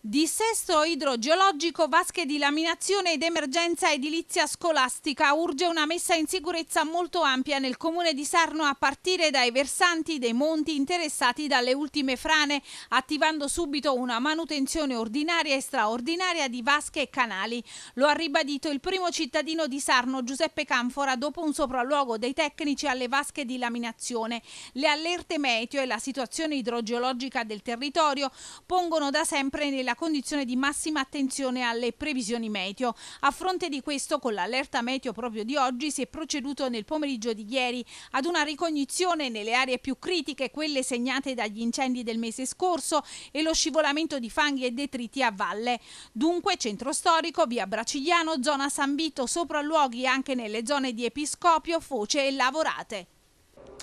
Dissesto idrogeologico, vasche di laminazione ed emergenza edilizia scolastica urge una messa in sicurezza molto ampia nel comune di Sarno a partire dai versanti dei monti interessati dalle ultime frane, attivando subito una manutenzione ordinaria e straordinaria di vasche e canali. Lo ha ribadito il primo cittadino di Sarno, Giuseppe Canfora, dopo un sopralluogo dei tecnici alle vasche di laminazione. Le allerte meteo e la situazione idrogeologica del territorio pongono da sempre nella la condizione di massima attenzione alle previsioni meteo. A fronte di questo, con l'allerta meteo proprio di oggi, si è proceduto nel pomeriggio di ieri ad una ricognizione nelle aree più critiche, quelle segnate dagli incendi del mese scorso e lo scivolamento di fanghi e detriti a valle. Dunque, centro storico, via Bracigliano, zona San Vito, sopralluoghi anche nelle zone di Episcopio, Foce e Lavorate.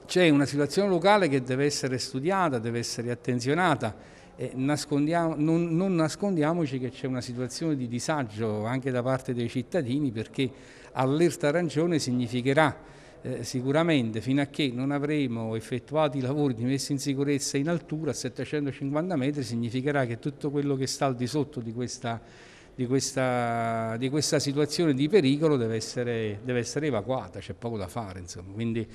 C'è una situazione locale che deve essere studiata, deve essere attenzionata non, non nascondiamoci che c'è una situazione di disagio anche da parte dei cittadini perché allerta arancione significherà eh, sicuramente fino a che non avremo effettuato i lavori di messa in sicurezza in altura a 750 metri significherà che tutto quello che sta al di sotto di questa di questa, di questa, situazione di pericolo deve essere, deve essere evacuata, c'è poco da fare. Quindi,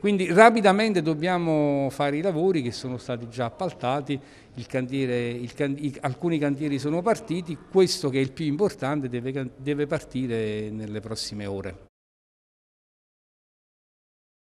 quindi, rapidamente dobbiamo fare i lavori che sono stati già appaltati, il cantiere, il can, i, alcuni cantieri sono partiti, questo che è il più importante deve, deve partire nelle prossime ore.